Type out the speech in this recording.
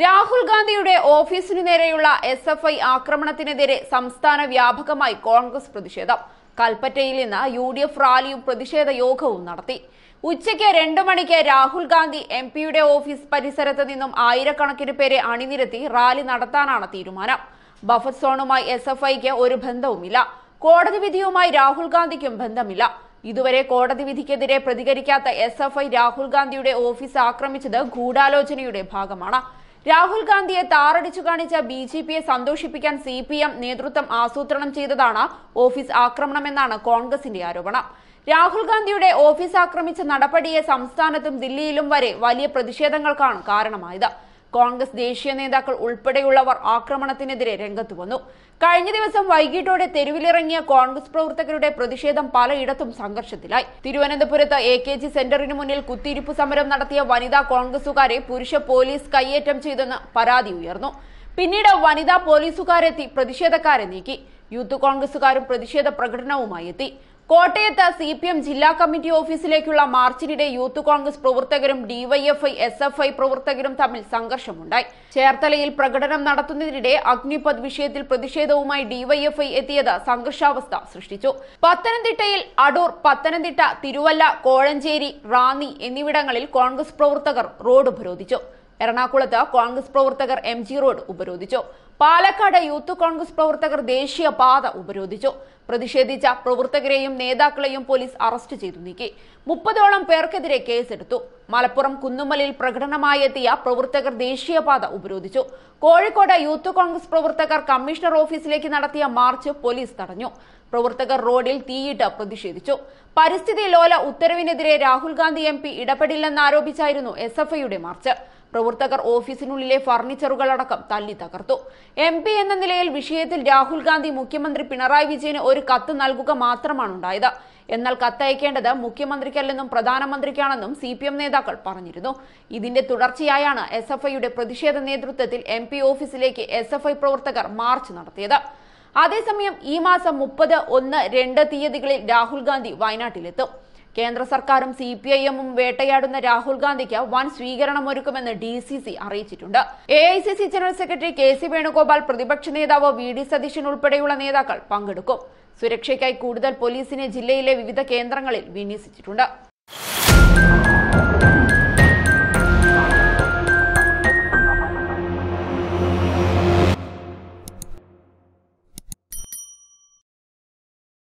രാഹുൽ ഗാന്ധിയുടെ ഓഫീസിനു നേരെയുള്ള എസ് എഫ് ഐ ആക്രമണത്തിനെതിരെ സംസ്ഥാന വ്യാപകമായി കോൺഗ്രസ് പ്രതിഷേധം കൽപ്പറ്റയിൽ നിന്ന് യു ഡി എഫ് റാലിയും പ്രതിഷേധ യോഗവും നടത്തി ഉച്ചയ്ക്ക് രണ്ടു മണിക്ക് രാഹുൽ ഗാന്ധി എം പിയുടെ ഓഫീസ് പരിസരത്ത് നിന്നും ആയിരക്കണക്കിന് പേരെ അണിനിരത്തി റാലി നടത്താനാണ് തീരുമാനം ബഫർ സോണുമായി എസ് എഫ് ഐക്ക് ഒരു ബന്ധവുമില്ല കോടതി വിധിയുമായി രാഹുൽ ഗാന്ധിക്കും ബന്ധമില്ല ഇതുവരെ കോടതി വിധിക്കെതിരെ പ്രതികരിക്കാത്ത എസ് എഫ് ഐ രാഹുൽ ഗാന്ധിയുടെ ഓഫീസ് ആക്രമിച്ചത് ഗൂഢാലോചനയുടെ ഭാഗമാണ് രാഹുൽ ഗാന്ധിയെ താറടിച്ചു കാണിച്ച ബി ജെ പിയെ സന്തോഷിപ്പിക്കാൻ സി പി എം നേതൃത്വം ആസൂത്രണം ചെയ്തതാണ് ഓഫീസ് ആക്രമണമെന്നാണ് കോൺഗ്രസിന്റെ ആരോപണം രാഹുൽ ഗാന്ധിയുടെ ഓഫീസ് ആക്രമിച്ച നടപടിയെ സംസ്ഥാനത്തും ദില്ലിയിലും വരെ വലിയ പ്രതിഷേധങ്ങൾക്കാണ് കാരണമായത് കോൺഗ്രസ് ദേശീയ നേതാക്കൾ ഉൾപ്പെടെയുള്ളവർ ആക്രമണത്തിനെതിരെ രംഗത്തു വന്നു കഴിഞ്ഞ ദിവസം വൈകിട്ടോടെ തെരുവിലിറങ്ങിയ കോൺഗ്രസ് പ്രവർത്തകരുടെ പ്രതിഷേധം പലയിടത്തും സംഘർഷത്തിലായി തിരുവനന്തപുരത്ത് എ കെ ജി സെന്ററിന് മുന്നിൽ കുത്തിയിരിപ്പ് സമരം നടത്തിയ വനിതാ കോൺഗ്രസുകാരെ പുരുഷ പോലീസ് കയ്യേറ്റം ചെയ്തെന്ന് പരാതി ഉയർന്നു പിന്നീട് വനിതാ പോലീസുകാരെത്തി പ്രതിഷേധക്കാരെ നീക്കി യൂത്ത് കോൺഗ്രസുകാരും പ്രതിഷേധ പ്രകടനവുമായി എത്തി കോട്ടയത്ത് സി പി എം ജില്ലാ കമ്മിറ്റി ഓഫീസിലേക്കുള്ള മാർച്ചിനിടെ യൂത്ത് കോൺഗ്രസ് പ്രവർത്തകരും ഡിവൈഎഫ്ഐ എസ് എഫ് ഐ പ്രവർത്തകരും തമ്മിൽ സംഘർഷമുണ്ടായി ചേർത്തലയിൽ പ്രകടനം നടത്തുന്നതിനിടെ അഗ്നിപത് വിഷയത്തിൽ പ്രതിഷേധവുമായി ഡിവൈഎഫ്ഐ എത്തിയത് സംഘർഷാവസ്ഥ സൃഷ്ടിച്ചു പത്തനംതിട്ടയിൽ അടൂർ പത്തനംതിട്ട തിരുവല്ല കോഴഞ്ചേരി റാന്നി എന്നിവിടങ്ങളിൽ കോൺഗ്രസ് പ്രവർത്തകർ റോഡ് ഉപരോധിച്ചു എറണാകുളത്ത് കോൺഗ്രസ് പ്രവർത്തകർ എം ജി റോഡ് ഉപരോധിച്ചു പാലക്കാട് യൂത്ത് കോൺഗ്രസ് പ്രവർത്തകർ ദേശീയ പാത ഉപരോധിച്ചു പ്രതിഷേധിച്ച പ്രവർത്തകരെയും നേതാക്കളെയും പോലീസ് അറസ്റ്റ് ചെയ്തു നീക്കി മുപ്പതോളം പേർക്കെതിരെ കേസെടുത്തു മലപ്പുറം കുന്നുമ്മലിൽ പ്രകടനമായെത്തിയ പ്രവർത്തകർ ദേശീയപാത ഉപരോധിച്ചു കോഴിക്കോട് യൂത്ത് കോൺഗ്രസ് പ്രവർത്തകർ കമ്മീഷണർ ഓഫീസിലേക്ക് നടത്തിയ മാർച്ച് പോലീസ് തടഞ്ഞു പ്രവർത്തകർ റോഡിൽ തീയിട്ട് പ്രതിഷേധിച്ചു പരിസ്ഥിതി ലോല ഉത്തരവിനെതിരെ രാഹുൽ ഗാന്ധി എം പി ഇടപെടില്ലെന്നാരോപിച്ചായിരുന്നു എസ് എഫ് ഐയുടെ മാർച്ച് പ്രവർത്തകർ ഓഫീസിനുള്ളിലെ ഫർണിച്ചറുകൾ അടക്കം തല്ലി തകർത്തു എം പി എന്ന നിലയിൽ വിഷയത്തിൽ രാഹുൽ ഗാന്ധി മുഖ്യമന്ത്രി പിണറായി വിജയന് ഒരു കത്ത് നൽകുക മാത്രമാണ് എന്നാൽ കത്തയക്കേണ്ടത് മുഖ്യമന്ത്രിക്കല്ലെന്നും പ്രധാനമന്ത്രിക്കാണെന്നും സി പി എം നേതാക്കൾ പറഞ്ഞിരുന്നു ഇതിന്റെ തുടർച്ചയായാണ് എസ് എഫ് ഐയുടെ പ്രതിഷേധ നേതൃത്വത്തിൽ എം പി ഓഫീസിലേക്ക് എസ് എഫ് ഐ പ്രവർത്തകർ മാർച്ച് നടത്തിയത് അതേസമയം ഈ മാസം മുപ്പത് ഒന്ന് രണ്ട് തീയതികളിൽ രാഹുൽ ഗാന്ധി വയനാട്ടിലെത്തും കേന്ദ്ര സർക്കാരും സി പി ഐ എമ്മും വേട്ടയാടുന്ന രാഹുൽ ഗാന്ധിക്ക് വൻ ഒരുക്കുമെന്ന് ഡി സി സി അറിയിച്ചിട്ടുണ്ട് A I C C general secretary K C Venugopal പ്രതിപക്ഷ നേതാവ് വി ഡി സതീശൻ ഉൾപ്പെടെയുള്ള നേതാക്കൾ പങ്കെടുക്കും സുരക്ഷയ്ക്കായി കൂടുതൽ പോലീസിനെ ജില്ലയിലെ വിവിധ കേന്ദ്രങ്ങളിൽ വിന്യസിച്ചിട്ടുണ്ട്